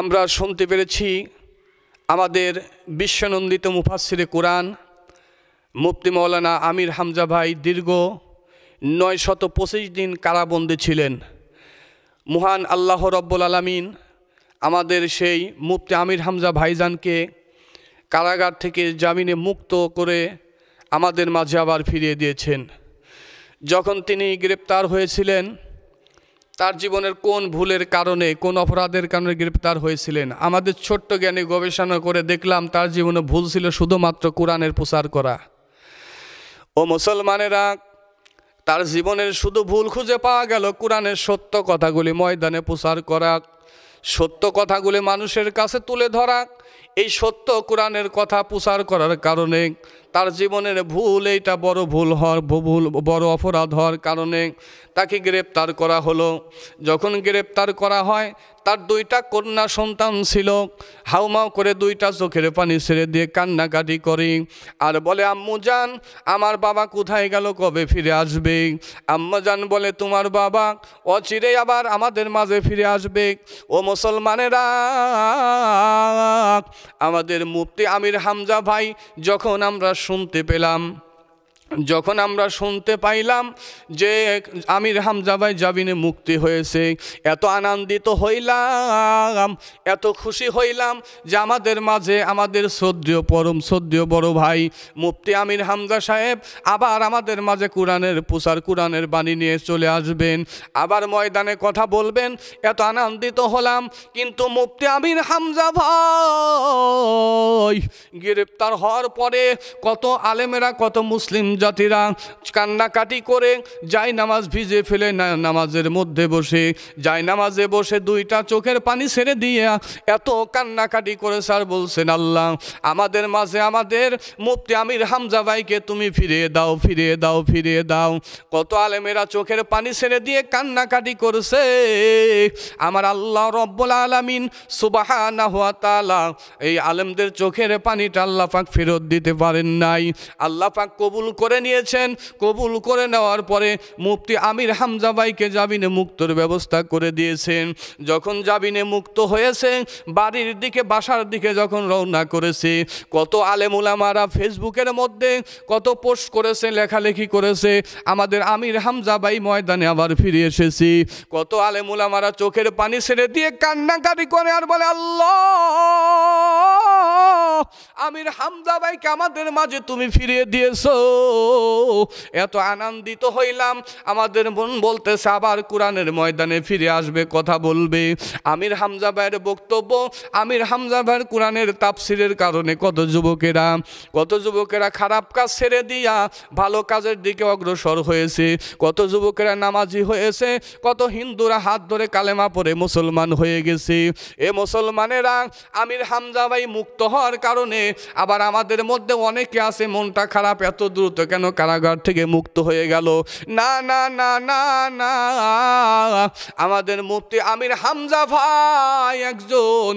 আমরা শুনতে পেরেছি আমাদের বিশ্বনন্দিত মুফাসিরে কোরআন মুফতি মৌলানা আমির হামজা ভাই দীর্ঘ নয় শত পঁচিশ দিন কারাবন্দী ছিলেন মহান আল্লাহ রব্বুল আলমিন আমাদের সেই মুফতি আমির হামজা ভাইজানকে কারাগার থেকে জামিনে মুক্ত করে আমাদের মাঝে আবার ফিরিয়ে দিয়েছেন যখন তিনি গ্রেপ্তার হয়েছিলেন তার জীবনের কোন ভুলের কারণে কোন অপরাধের কারণে গ্রেপ্তার হয়েছিলেন আমাদের ছোট্ট জ্ঞানী গবেষণা করে দেখলাম তার জীবনে ভুল ছিল শুধুমাত্র কোরআনের প্রচার করা ও মুসলমানেরা তার জীবনের শুধু ভুল খুঁজে পাওয়া গেল কোরআনের সত্য কথাগুলি ময়দানে প্রচার করা সত্য কথাগুলি মানুষের কাছে তুলে ধরা এই সত্য কোরআনের কথা প্রচার করার কারণে তার জীবনের ভুল এইটা বড় ভুল হওয়ার ভুল বড় অপরাধ হওয়ার কারণে তাকে গ্রেপ্তার করা হলো যখন গ্রেপ্তার করা হয় তার দুইটা কন্যা সন্তান ছিল হাউমাউ করে দুইটা চোখের পানি ছেড়ে দিয়ে কান্নাকাটি করি আর বলে আম্মুজান আমার বাবা কোথায় গেল কবে ফিরে আসবে আম্মুজান বলে তোমার বাবা অচিরে আবার আমাদের মাঝে ফিরে আসবে ও মুসলমানেরা আমাদের মুফতি আমির হামজা ভাই যখন আমরা শুনতে পেলাম যখন আমরা শুনতে পাইলাম যে আমির হামজাবাই জাবিনে মুক্তি হয়েছে এত আনন্দিত হইলাম এত খুশি হইলাম যে আমাদের মাঝে আমাদের শ্রদ্ধীয় পরম শ্রদ্ধীয় বড় ভাই মুফতি আমির হামজা সাহেব আবার আমাদের মাঝে কোরআনের প্রচার কোরআনের বাণী নিয়ে চলে আসবেন আবার ময়দানে কথা বলবেন এত আনন্দিত হলাম কিন্তু মুফতি আমির হামজা ভাই গ্রেপ্তার হওয়ার পরে কত আলেমেরা কত মুসলিম জাতিরা কান্নাকাটি করে যাই নামাজ ভিজে ফেলে নামাজের মধ্যে বসে যাই নামাজে বসে দুইটা চোখের পানি ছেড়ে দিয়ে এত কান্নাকাটি করে স্যার বলছেন আল্লাহ আমাদের মাঝে আমাদের মুফতি আমির হামজা ভাইকে তুমি ফিরিয়ে দাও ফিরিয়ে দাও ফিরিয়ে দাও কত আলেমেরা চোখের পানি ছেড়ে দিয়ে কান্নাকাটি করছে আমার আল্লাহ রব্বুল আলমিন সুবাহানা হুয়া তালা এই আলেমদের চোখের পানিটা আল্লাহ পাক ফেরত দিতে পারেন নাই আল্লাহ পাক কবুল করে নিয়েছেন কবুল করে নেওয়ার পরে মুফতি আমির হামজা ভাইকে জামিনে মুক্তর ব্যবস্থা করে দিয়েছেন যখন জামিনে মুক্ত হয়েছে বাড়ির দিকে বাসার দিকে যখন রওনা করেছে কত আলেমুলামারা ফেসবুকের মধ্যে কত পোস্ট করেছে লেখালেখি করেছে আমাদের আমির হামজা ভাই ময়দানে আবার ফিরে এসেছি কত আলেমুলামারা চোখের পানি ছেড়ে দিয়ে কান্নাকাটি করে আর বলে আল্লাহ আমির হামজা ভাইকে আমাদের মাঝে তুমি ফিরিয়ে দিয়েছো এত আনন্দিত হইলাম আমাদের মন বলতে আবার কোরআনের ময়দানে ফিরে আসবে কথা বলবে আমির হামজা ভাইয়ের বক্তব্য আমির হামজা ভাইয়ের কোরআনের তাপসিরের কারণে কত যুবকেরা কত যুবকেরা খারাপ কাজ ছেড়ে দিয়া ভালো কাজের দিকে অগ্রসর হয়েছে কত যুবকেরা নামাজি হয়েছে কত হিন্দুরা হাত ধরে কালেমা পরে মুসলমান হয়ে গেছে এ মুসলমানেরা আমির হামজা ভাই মুক্ত হওয়ার কারণে আবার আমাদের মধ্যে অনেকে আছে মনটা খারাপ এত দ্রুত কেন কারাগার থেকে মুক্ত হয়ে গেল না না না না না আমাদের মুফতি আমির হামজা ভাই একজন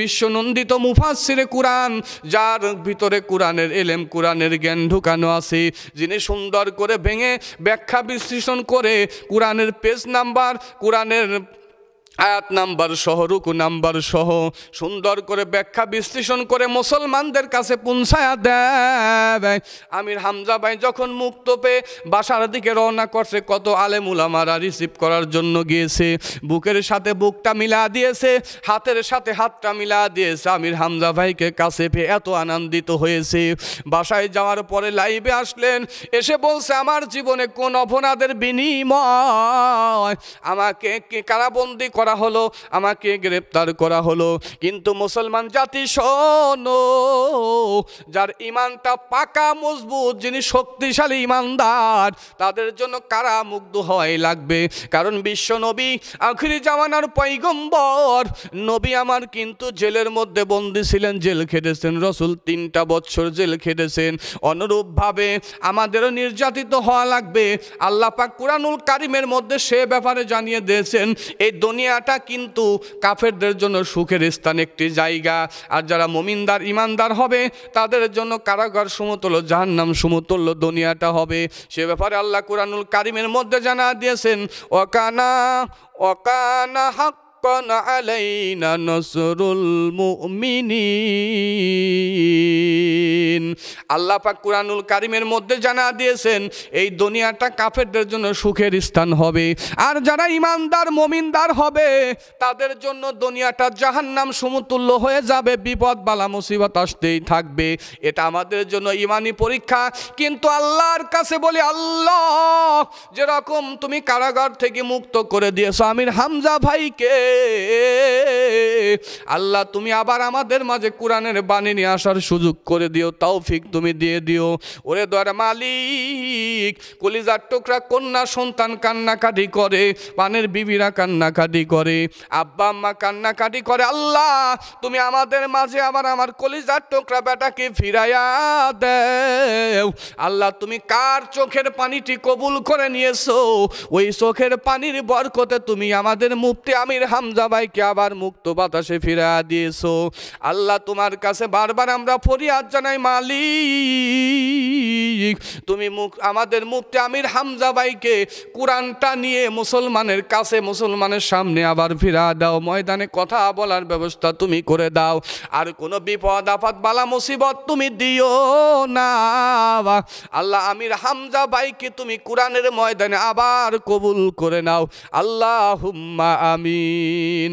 বিশ্বনন্দিত মুফাসিরে কোরআন যার ভিতরে কোরআনের এলেম কোরআনের জ্ঞান ঢুকানো আছে যিনি সুন্দর করে ভেঙে ব্যাখ্যা বিশ্লেষণ করে কোরআনের পেজ নাম্বার কোরআনের আয়াত নাম্বার সহ রুকু নাম্বার সহ সুন্দর করে ব্যাখ্যা বিশ্লেষণ করে মুসলমানদের কাছে পুনসায়া দেয় আমির হামজা ভাই যখন মুক্ত পেয়ে বাসার দিকে রওনা করছে কত আলেমুলামারা রিসিভ করার জন্য গিয়েছে বুকের সাথে বুকটা মিলা দিয়েছে হাতের সাথে হাতটা মিলা দিয়েছে আমির হামজা ভাইকে কাছে পেয়ে এত আনন্দিত হয়েছে বাসায় যাওয়ার পরে লাইভে আসলেন এসে বলছে আমার জীবনে কোন অপরাধের বিনিময় আমাকে কারাবন্দি করা হলো আমাকে গ্রেপ্তার করা হলো কিন্তু মুসলমান জাতি শোন যার ইমানটা পাকা মজবুত যিনি শক্তিশালী ইমানদার তাদের জন্য কারা মুগ্ধ হয় লাগবে কারণ বিশ্ব নবী আখিরি জামানার পৈগম্বর নবী আমার কিন্তু জেলের মধ্যে বন্দি ছিলেন জেল খেটেছেন রসুল তিনটা বছর জেল খেটেছেন অনুরূপভাবে আমাদেরও নির্যাতিত হওয়া লাগবে আল্লাপাক কুরানুল কারিমের মধ্যে সে ব্যাপারে জানিয়ে দিয়েছেন এই দুনিয়া দুনিয়াটা কিন্তু কাফেরদের জন্য সুখের স্থান একটি জায়গা আর যারা মমিনদার ইমানদার হবে তাদের জন্য কারাগার সমতুল্য নাম সমতুল্য দুনিয়াটা হবে সে ব্যাপারে আল্লাহ কুরানুল কারিমের মধ্যে জানা দিয়েছেন ওকানা ওকানা হক আলাইনা নসরুল نصر মুমিনিন আল্লাহ পাক কুরআনুল কারিমের মধ্যে জানা দিয়েছেন এই দুনিয়াটা কাফেরদের জন্য সুখের স্থান হবে আর যারা ইমানদার মমিনদার হবে তাদের জন্য দুনিয়াটা জাহান্নাম সমতুল্য হয়ে যাবে বিপদ বালা মুসিবত আসতেই থাকবে এটা আমাদের জন্য ইমানি পরীক্ষা কিন্তু আল্লাহর কাছে বলি আল্লাহ যেরকম তুমি কারাগার থেকে মুক্ত করে দিয়েছো আমির হামজা ভাইকে আল্লাহ তুমি আবার আমাদের মাঝে কোরআনের বাণী নিয়ে আসার সুযোগ করে দিও তৌফিক তুমি দিয়ে দিও ওরে দয়ার মালিক কলিজার টুকরা কন্যা সন্তান কান্নাকাটি করে পানের বিবিরা কান্নাকাটি করে আব্বা আম্মা কান্নাকাটি করে আল্লাহ তুমি আমাদের মাঝে আবার আমার কলিজার টুকরা বেটাকে ফিরাইয়া দেও আল্লাহ তুমি কার চোখের পানিটি কবুল করে নিয়েছো ওই চোখের পানির বরকতে তুমি আমাদের মুক্তি আমির হামজা ভাইকে আবার মুক্ত বাতাসে ফিরা দিয়েছো আল্লাহ তোমার কাছে বারবার আমরা ফরিয়াদ জানাই মা মালিক তুমি মুখ আমাদের মুখতে আমির হামজা ভাইকে কোরআনটা নিয়ে মুসলমানের কাছে মুসলমানের সামনে আবার ফিরা দাও ময়দানে কথা বলার ব্যবস্থা তুমি করে দাও আর কোনো বিপদ আফাত বালা মুসিবত তুমি দিও না আল্লাহ আমির হামজা ভাইকে তুমি কোরআনের ময়দানে আবার কবুল করে নাও আল্লাহ আমিন